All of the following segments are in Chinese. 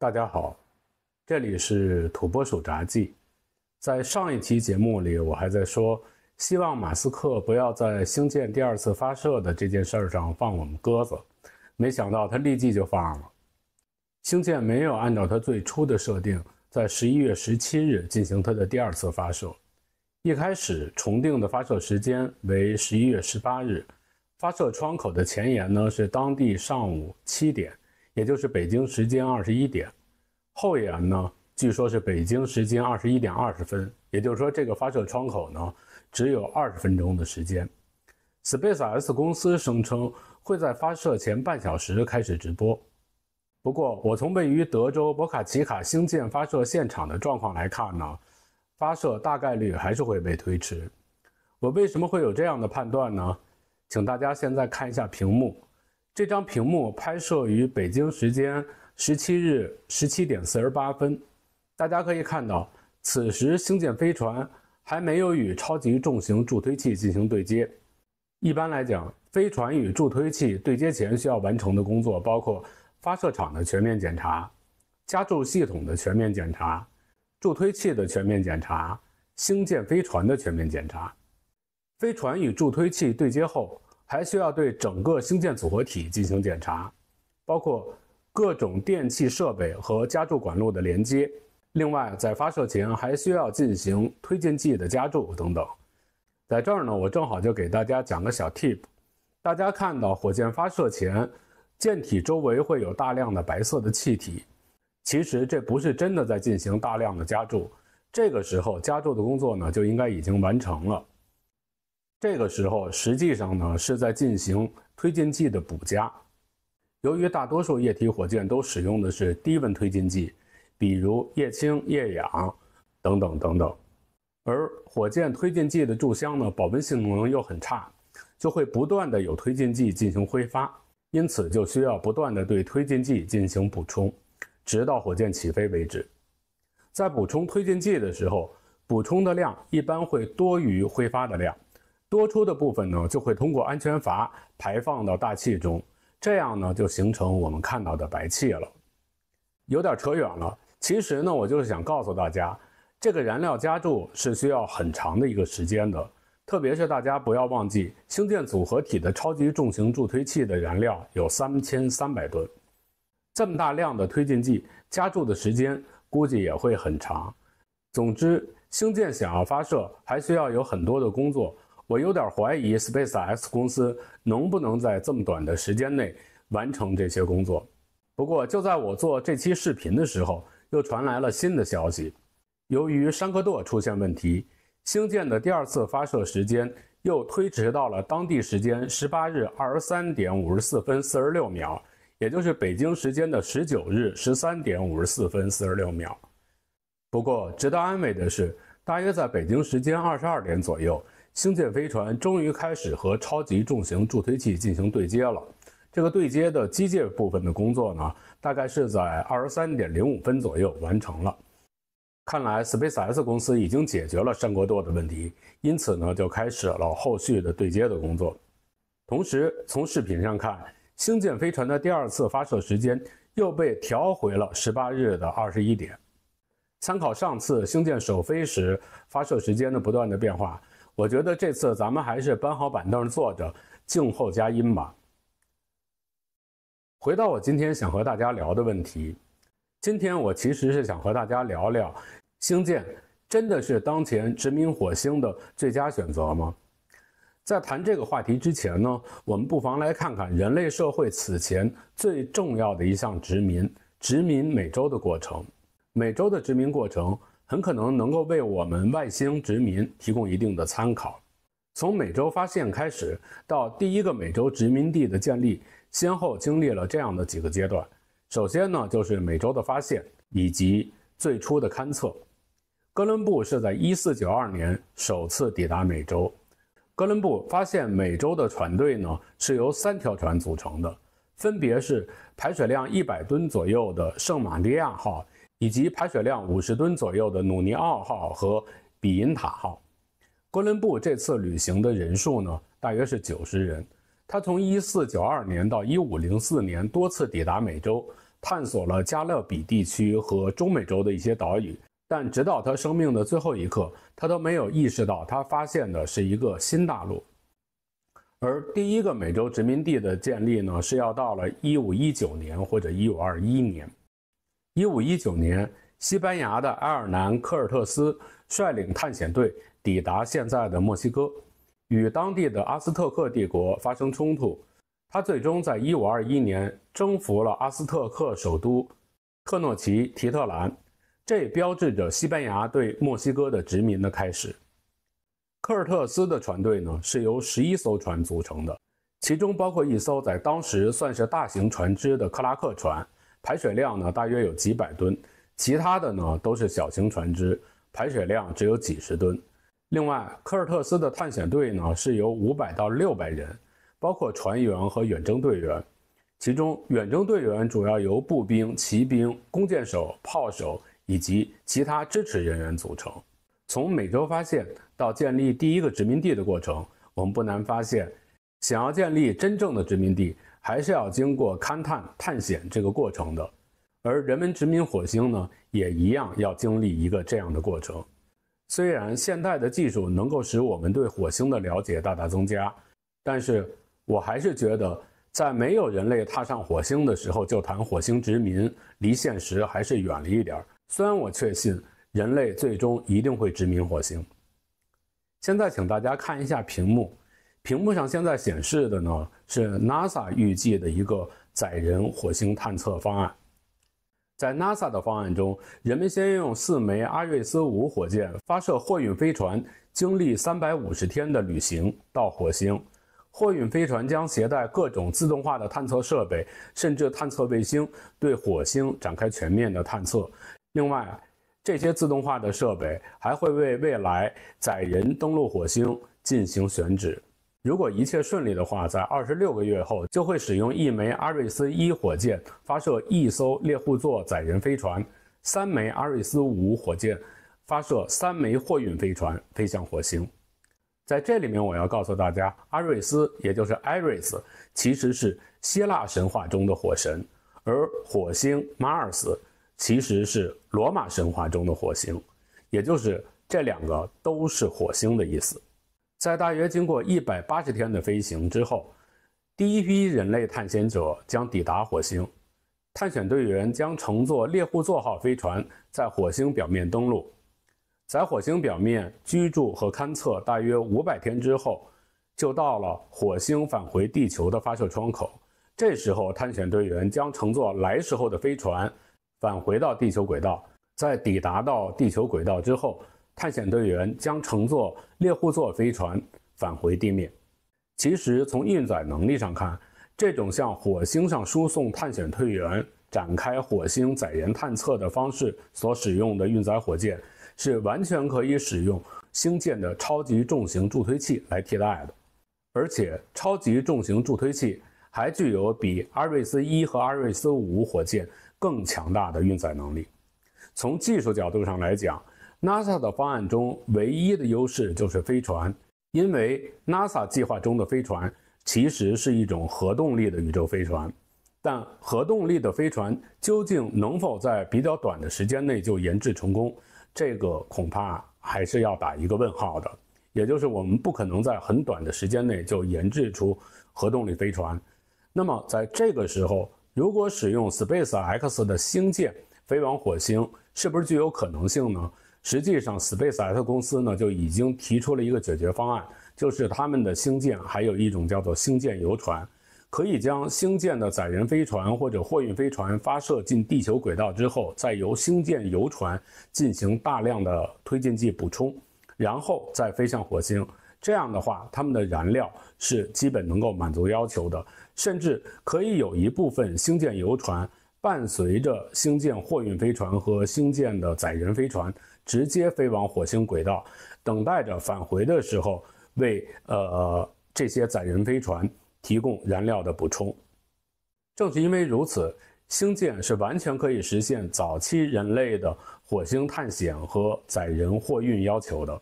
大家好，这里是《土拨鼠杂记》。在上一期节目里，我还在说，希望马斯克不要在星舰第二次发射的这件事儿上放我们鸽子。没想到他立即就放了。星舰没有按照他最初的设定，在十一月十七日进行它的第二次发射。一开始重定的发射时间为十一月十八日，发射窗口的前沿呢是当地上午七点。也就是北京时间二十一点，后延呢，据说是北京时间二十一点二十分，也就是说，这个发射窗口呢，只有二十分钟的时间。SpaceX 公司声称会在发射前半小时开始直播，不过我从位于德州博卡奇卡星舰发射现场的状况来看呢，发射大概率还是会被推迟。我为什么会有这样的判断呢？请大家现在看一下屏幕。这张屏幕拍摄于北京时间十七日十七点四十八分，大家可以看到，此时星舰飞船还没有与超级重型助推器进行对接。一般来讲，飞船与助推器对接前需要完成的工作包括发射场的全面检查、加注系统的全面检查、助推器的全面检查、星舰飞船的全面检查。飞船与助推器对接后。还需要对整个星舰组合体进行检查，包括各种电气设备和加注管路的连接。另外，在发射前还需要进行推进剂的加注等等。在这儿呢，我正好就给大家讲个小 tip。大家看到火箭发射前，舰体周围会有大量的白色的气体，其实这不是真的在进行大量的加注。这个时候加注的工作呢，就应该已经完成了。这个时候，实际上呢是在进行推进剂的补加。由于大多数液体火箭都使用的是低温推进剂，比如液氢、液氧等等等等，而火箭推进剂的柱箱呢保温性能又很差，就会不断的有推进剂进行挥发，因此就需要不断的对推进剂进行补充，直到火箭起飞为止。在补充推进剂的时候，补充的量一般会多于挥发的量。多出的部分呢，就会通过安全阀排放到大气中，这样呢，就形成我们看到的白气了。有点扯远了，其实呢，我就是想告诉大家，这个燃料加注是需要很长的一个时间的。特别是大家不要忘记，星舰组合体的超级重型助推器的燃料有三千三百吨，这么大量的推进剂，加注的时间估计也会很长。总之，星舰想要发射，还需要有很多的工作。我有点怀疑 SpaceX 公司能不能在这么短的时间内完成这些工作。不过，就在我做这期视频的时候，又传来了新的消息：由于山科多出现问题，星舰的第二次发射时间又推迟到了当地时间十八日二十三点五十四分四十六秒，也就是北京时间的十九日十三点五十四分四十六秒。不过，值得安慰的是，大约在北京时间二十二点左右。星舰飞船终于开始和超级重型助推器进行对接了。这个对接的机械部分的工作呢，大概是在二十三点零五分左右完成了。看来 SpaceX 公司已经解决了山国舵的问题，因此呢，就开始了后续的对接的工作。同时，从视频上看，星舰飞船的第二次发射时间又被调回了十八日的二十一点。参考上次星舰首飞时发射时间的不断的变化。我觉得这次咱们还是搬好板凳坐着，静候佳音吧。回到我今天想和大家聊的问题，今天我其实是想和大家聊聊，星舰真的是当前殖民火星的最佳选择吗？在谈这个话题之前呢，我们不妨来看看人类社会此前最重要的一项殖民——殖民美洲的过程。美洲的殖民过程。很可能能够为我们外星殖民提供一定的参考。从美洲发现开始到第一个美洲殖民地的建立，先后经历了这样的几个阶段。首先呢，就是美洲的发现以及最初的勘测。哥伦布是在1492年首次抵达美洲。哥伦布发现美洲的船队呢，是由三条船组成的，分别是排水量100吨左右的圣玛利亚号。以及排水量五十吨左右的努尼奥号和比因塔号。哥伦布这次旅行的人数呢，大约是九十人。他从一四九二年到一五零四年多次抵达美洲，探索了加勒比地区和中美洲的一些岛屿。但直到他生命的最后一刻，他都没有意识到他发现的是一个新大陆。而第一个美洲殖民地的建立呢，是要到了一五一九年或者一五二一年。一五一九年，西班牙的埃尔南科尔特斯率领探险队抵达现在的墨西哥，与当地的阿斯特克帝国发生冲突。他最终在一五二一年征服了阿斯特克首都特诺奇提特兰，这标志着西班牙对墨西哥的殖民的开始。科尔特斯的船队呢是由十一艘船组成的，其中包括一艘在当时算是大型船只的克拉克船。排水量呢，大约有几百吨，其他的呢都是小型船只，排水量只有几十吨。另外，科尔特斯的探险队呢是由五百到六百人，包括船员和远征队员，其中远征队员主要由步兵、骑兵、弓箭手、炮手以及其他支持人员组成。从美洲发现到建立第一个殖民地的过程，我们不难发现，想要建立真正的殖民地。还是要经过勘探、探险这个过程的，而人们殖民火星呢，也一样要经历一个这样的过程。虽然现代的技术能够使我们对火星的了解大大增加，但是我还是觉得，在没有人类踏上火星的时候就谈火星殖民，离现实还是远了一点。虽然我确信人类最终一定会殖民火星。现在，请大家看一下屏幕。屏幕上现在显示的呢是 NASA 预计的一个载人火星探测方案。在 NASA 的方案中，人们先用四枚阿瑞斯五火箭发射货运飞船，经历三百五十天的旅行到火星。货运飞船将携带各种自动化的探测设备，甚至探测卫星，对火星展开全面的探测。另外，这些自动化的设备还会为未来载人登陆火星进行选址。如果一切顺利的话，在二十六个月后，就会使用一枚阿瑞斯一火箭发射一艘猎户座载人飞船，三枚阿瑞斯五火箭发射三枚货运飞船飞向火星。在这里面，我要告诉大家，阿瑞斯也就是 Iris，其实是希腊神话中的火神，而火星 Mars 其实是罗马神话中的火星，也就是这两个都是火星的意思。在大约经过一百八十天的飞行之后，第一批人类探险者将抵达火星。探险队员将乘坐猎户座号飞船在火星表面登陆。在火星表面居住和勘测大约五百天之后，就到了火星返回地球的发射窗口。这时候，探险队员将乘坐来时候的飞船返回到地球轨道。在抵达到地球轨道之后。探险队员将乘坐猎户座飞船返回地面。其实，从运载能力上看，这种向火星上输送探险队员、展开火星载人探测的方式所使用的运载火箭，是完全可以使用星舰的超级重型助推器来替代的。而且，超级重型助推器还具有比阿瑞斯一和阿瑞斯五火箭更强大的运载能力。从技术角度上来讲。NASA 的方案中唯一的优势就是飞船，因为 NASA 计划中的飞船其实是一种核动力的宇宙飞船，但核动力的飞船究竟能否在比较短的时间内就研制成功，这个恐怕还是要打一个问号的。也就是我们不可能在很短的时间内就研制出核动力飞船。那么在这个时候，如果使用 SpaceX 的星舰飞往火星，是不是具有可能性呢？实际上，SpaceX 公司呢就已经提出了一个解决方案，就是他们的星舰还有一种叫做星舰游船，可以将星舰的载人飞船或者货运飞船发射进地球轨道之后，再由星舰游船进行大量的推进剂补充，然后再飞向火星。这样的话，他们的燃料是基本能够满足要求的，甚至可以有一部分星舰游船伴随着星舰货运飞船和星舰的载人飞船。直接飞往火星轨道，等待着返回的时候，为呃这些载人飞船提供燃料的补充。正是因为如此，星舰是完全可以实现早期人类的火星探险和载人货运要求的。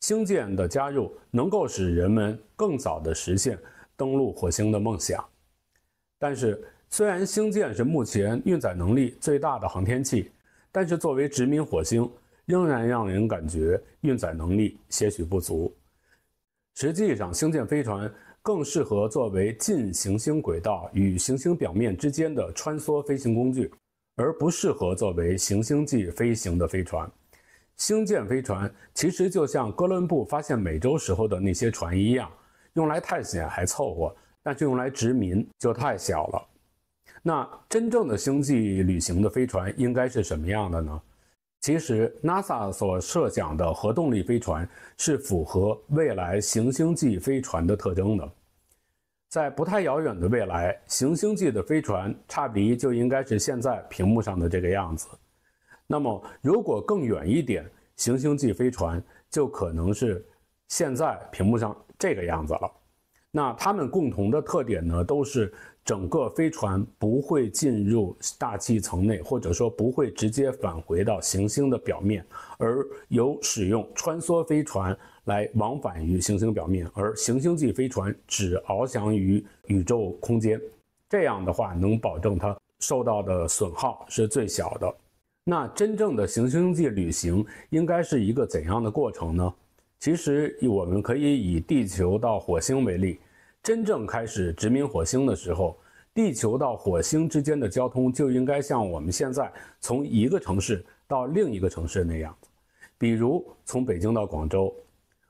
星舰的加入能够使人们更早地实现登陆火星的梦想。但是，虽然星舰是目前运载能力最大的航天器，但是作为殖民火星。仍然让人感觉运载能力些许不足。实际上，星舰飞船更适合作为近行星轨道与行星表面之间的穿梭飞行工具，而不适合作为行星际飞行的飞船。星舰飞船其实就像哥伦布发现美洲时候的那些船一样，用来探险还凑合，但是用来殖民就太小了。那真正的星际旅行的飞船应该是什么样的呢？其实，NASA 所设想的核动力飞船是符合未来行星际飞船的特征的。在不太遥远的未来，行星际的飞船差别就应该是现在屏幕上的这个样子。那么，如果更远一点，行星际飞船就可能是现在屏幕上这个样子了。那它们共同的特点呢，都是。整个飞船不会进入大气层内，或者说不会直接返回到行星的表面，而有使用穿梭飞船来往返于行星表面，而行星际飞船只翱翔于宇宙空间。这样的话，能保证它受到的损耗是最小的。那真正的行星际旅行应该是一个怎样的过程呢？其实，我们可以以地球到火星为例。真正开始殖民火星的时候，地球到火星之间的交通就应该像我们现在从一个城市到另一个城市那样，比如从北京到广州，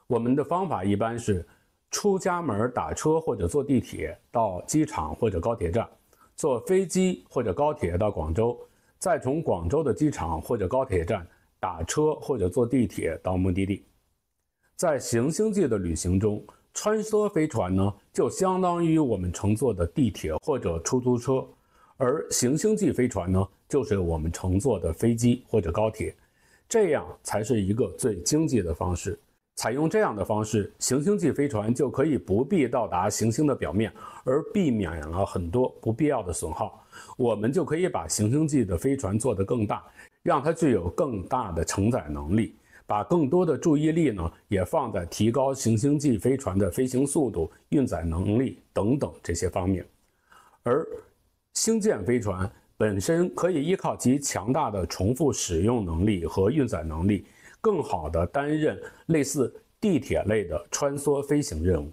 我们的方法一般是出家门打车或者坐地铁到机场或者高铁站，坐飞机或者高铁到广州，再从广州的机场或者高铁站打车或者坐地铁到目的地，在行星际的旅行中。穿梭飞船呢，就相当于我们乘坐的地铁或者出租车，而行星际飞船呢，就是我们乘坐的飞机或者高铁，这样才是一个最经济的方式。采用这样的方式，行星际飞船就可以不必到达行星的表面，而避免了很多不必要的损耗。我们就可以把行星际的飞船做得更大，让它具有更大的承载能力。把更多的注意力呢，也放在提高行星际飞船的飞行速度、运载能力等等这些方面。而星舰飞船本身可以依靠其强大的重复使用能力和运载能力，更好地担任类似地铁类的穿梭飞行任务。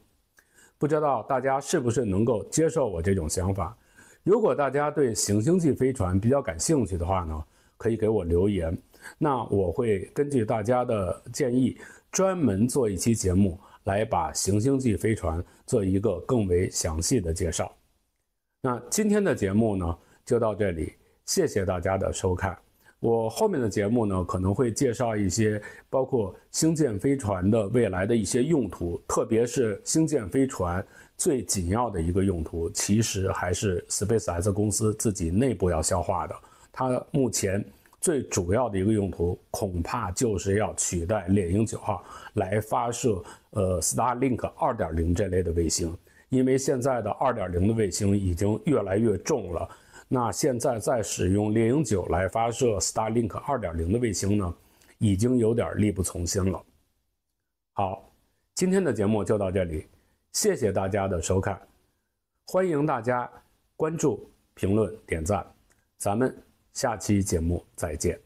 不知道大家是不是能够接受我这种想法？如果大家对行星际飞船比较感兴趣的话呢，可以给我留言。那我会根据大家的建议，专门做一期节目来把行星际飞船做一个更为详细的介绍。那今天的节目呢，就到这里，谢谢大家的收看。我后面的节目呢，可能会介绍一些包括星舰飞船的未来的一些用途，特别是星舰飞船最紧要的一个用途，其实还是 SpaceX 公司自己内部要消化的。它目前。最主要的一个用途，恐怕就是要取代猎鹰九号来发射呃 Starlink 2.0这类的卫星，因为现在的2.0的卫星已经越来越重了，那现在再使用猎鹰九来发射 Starlink 2.0的卫星呢，已经有点力不从心了。好，今天的节目就到这里，谢谢大家的收看，欢迎大家关注、评论、点赞，咱们。下期节目再见。